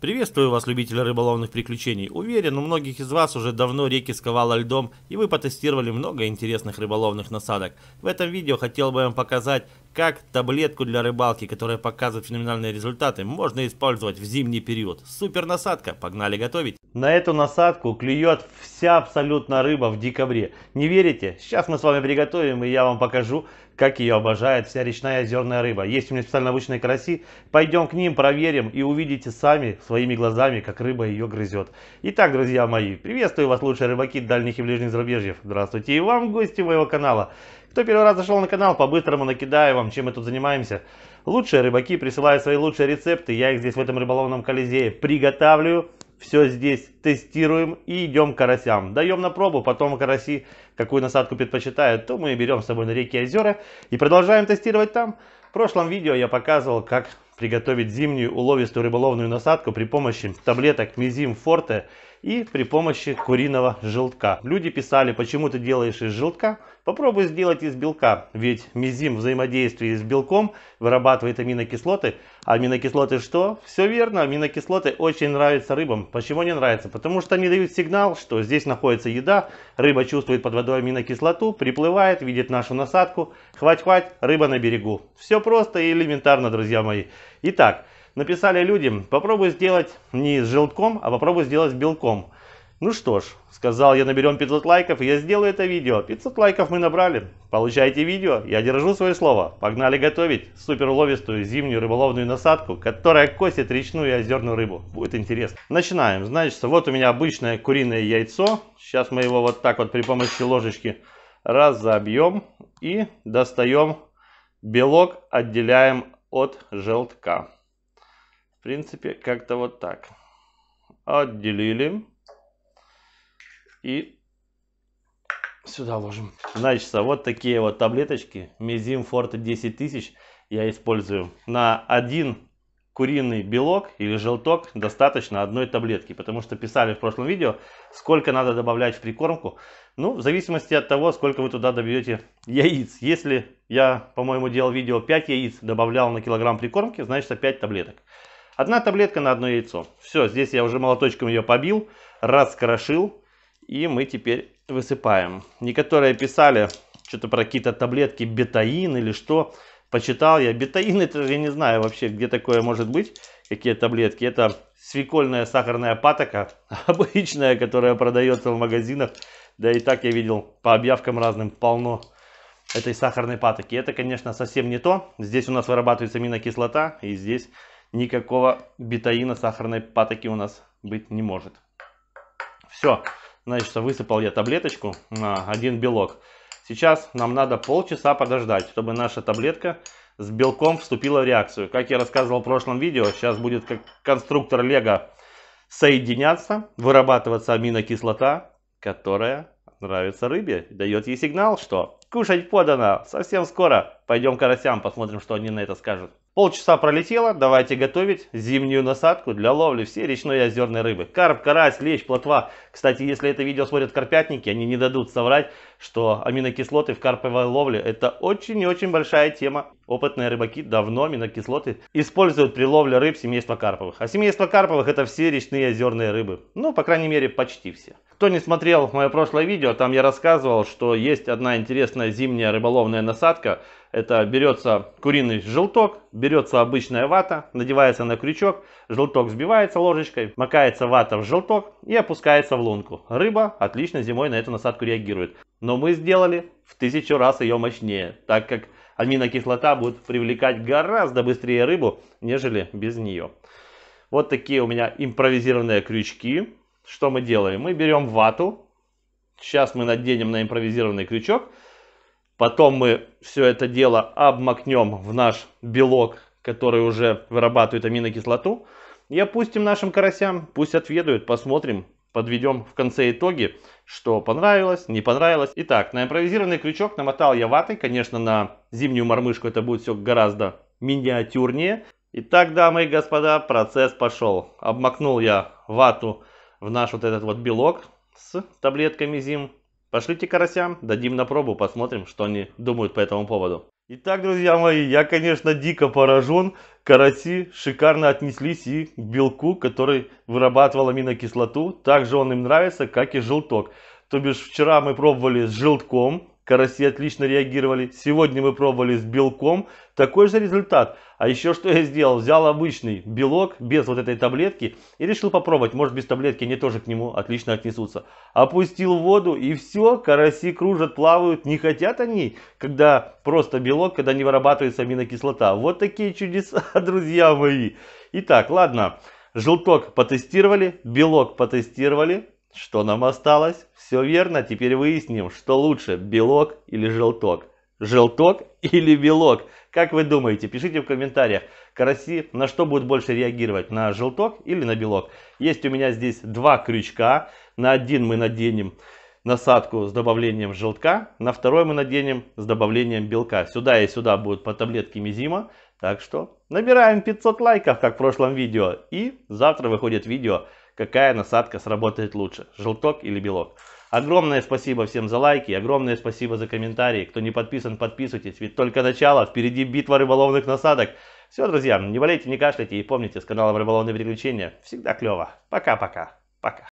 Приветствую вас, любители рыболовных приключений. Уверен, у многих из вас уже давно реки сковало льдом, и вы потестировали много интересных рыболовных насадок. В этом видео хотел бы вам показать, как таблетку для рыбалки, которая показывает феноменальные результаты, можно использовать в зимний период. Супер насадка, погнали готовить. На эту насадку клюет вся абсолютно рыба в декабре. Не верите? Сейчас мы с вами приготовим и я вам покажу, как ее обожает вся речная озерная рыба. Есть у меня специально обычные караси. Пойдем к ним, проверим и увидите сами своими глазами, как рыба ее грызет. Итак, друзья мои, приветствую вас, лучшие рыбаки дальних и ближних зарубежьев. Здравствуйте и вам, гости моего канала. Кто первый раз зашел на канал, по-быстрому накидаю вам, чем мы тут занимаемся. Лучшие рыбаки присылают свои лучшие рецепты. Я их здесь в этом рыболовном колизее приготавливаю. Все здесь тестируем и идем к карасям. Даем на пробу, потом караси какую насадку предпочитают, то мы берем с собой на реки и озера и продолжаем тестировать там. В прошлом видео я показывал, как приготовить зимнюю уловистую рыболовную насадку при помощи таблеток Мизим Форте и при помощи куриного желтка. Люди писали, почему ты делаешь из желтка? Попробуй сделать из белка, ведь мизим взаимодействие с белком вырабатывает аминокислоты. А аминокислоты что? Все верно, аминокислоты очень нравятся рыбам. Почему не нравятся? Потому что они дают сигнал, что здесь находится еда, рыба чувствует под водой аминокислоту, приплывает, видит нашу насадку. Хвать-хвать, рыба на берегу. Все просто и элементарно, друзья мои. Итак, написали люди, попробуй сделать не с желтком, а попробуй сделать с белком. Ну что ж, сказал я, наберем 500 лайков, и я сделаю это видео. 500 лайков мы набрали. Получайте видео, я держу свое слово. Погнали готовить супер уловистую зимнюю рыболовную насадку, которая косит речную и озерную рыбу. Будет интересно. Начинаем. Значит, вот у меня обычное куриное яйцо. Сейчас мы его вот так вот при помощи ложечки разобьем и достаем белок, отделяем от желтка. В принципе, как-то вот так. Отделили. И сюда ложим. Значит, вот такие вот таблеточки. Мизим Форта 10 тысяч я использую. На один куриный белок или желток достаточно одной таблетки. Потому что писали в прошлом видео, сколько надо добавлять в прикормку. Ну, в зависимости от того, сколько вы туда добьете яиц. Если я, по-моему, делал видео 5 яиц, добавлял на килограмм прикормки, значит 5 таблеток. Одна таблетка на одно яйцо. Все, здесь я уже молоточком ее побил, раскрошил. И мы теперь высыпаем. Некоторые писали что-то про какие-то таблетки бетаин или что. Почитал я. Бетаин это я не знаю вообще, где такое может быть. Какие таблетки. Это свекольная сахарная патока. Обычная, которая продается в магазинах. Да и так я видел по объявкам разным полно этой сахарной патоки. Это, конечно, совсем не то. Здесь у нас вырабатывается аминокислота. И здесь никакого бетаина сахарной патоки у нас быть не может. Все, значит, высыпал я таблеточку на один белок. Сейчас нам надо полчаса подождать, чтобы наша таблетка с белком вступила в реакцию. Как я рассказывал в прошлом видео, сейчас будет как конструктор лего соединяться, вырабатываться аминокислота, которая нравится рыбе, дает ей сигнал, что кушать подано, совсем скоро. Пойдем к карасям, посмотрим, что они на это скажут. Полчаса пролетело, давайте готовить зимнюю насадку для ловли всей речной и озерной рыбы. Карп, карась, лещ, плотва. Кстати, если это видео смотрят карпятники, они не дадут соврать, что аминокислоты в карповой ловле это очень и очень большая тема. Опытные рыбаки давно аминокислоты используют при ловле рыб семейства карповых. А семейство карповых это все речные озерные рыбы. Ну, по крайней мере, почти все. Кто не смотрел мое прошлое видео, там я рассказывал, что есть одна интересная зимняя рыболовная насадка. Это берется куриный желток, берется обычная вата, надевается на крючок, желток сбивается ложечкой, макается вата в желток и опускается в лунку. Рыба отлично зимой на эту насадку реагирует. Но мы сделали в тысячу раз ее мощнее, так как аминокислота будет привлекать гораздо быстрее рыбу, нежели без нее. Вот такие у меня импровизированные крючки. Что мы делаем? Мы берем вату. Сейчас мы наденем на импровизированный крючок. Потом мы все это дело обмакнем в наш белок, который уже вырабатывает аминокислоту. И опустим нашим карасям. Пусть отведают, посмотрим, подведем в конце итоги, что понравилось, не понравилось. Итак, на импровизированный крючок намотал я ватой, конечно, на зимнюю мормышку это будет все гораздо миниатюрнее. Итак, дамы и господа, процесс пошел. Обмакнул я вату в наш вот этот вот белок с таблетками зим. Пошлите карасям, дадим на пробу, посмотрим, что они думают по этому поводу. Итак, друзья мои, я, конечно, дико поражен. Караси шикарно отнеслись и к белку, который вырабатывал аминокислоту. Также он им нравится, как и желток. То бишь, вчера мы пробовали с желтком, Караси отлично реагировали. Сегодня мы пробовали с белком. Такой же результат. А еще что я сделал? Взял обычный белок без вот этой таблетки и решил попробовать. Может без таблетки они тоже к нему отлично отнесутся. Опустил в воду и все. Караси кружат, плавают. Не хотят они, когда просто белок, когда не вырабатывается аминокислота. Вот такие чудеса, друзья мои. Итак, ладно. Желток потестировали, белок потестировали, что нам осталось? Все верно, теперь выясним, что лучше, белок или желток. Желток или белок? Как вы думаете? Пишите в комментариях. Караси на что будут больше реагировать? На желток или на белок? Есть у меня здесь два крючка. На один мы наденем насадку с добавлением желтка. На второй мы наденем с добавлением белка. Сюда и сюда будут по таблетке мизима. Так что набираем 500 лайков, как в прошлом видео. И завтра выходит видео какая насадка сработает лучше, желток или белок. Огромное спасибо всем за лайки, огромное спасибо за комментарии. Кто не подписан, подписывайтесь, ведь только начало, впереди битва рыболовных насадок. Все, друзья, не болейте, не кашляйте и помните, с каналом Рыболовные Приключения всегда клево. Пока-пока, пока. -пока. пока.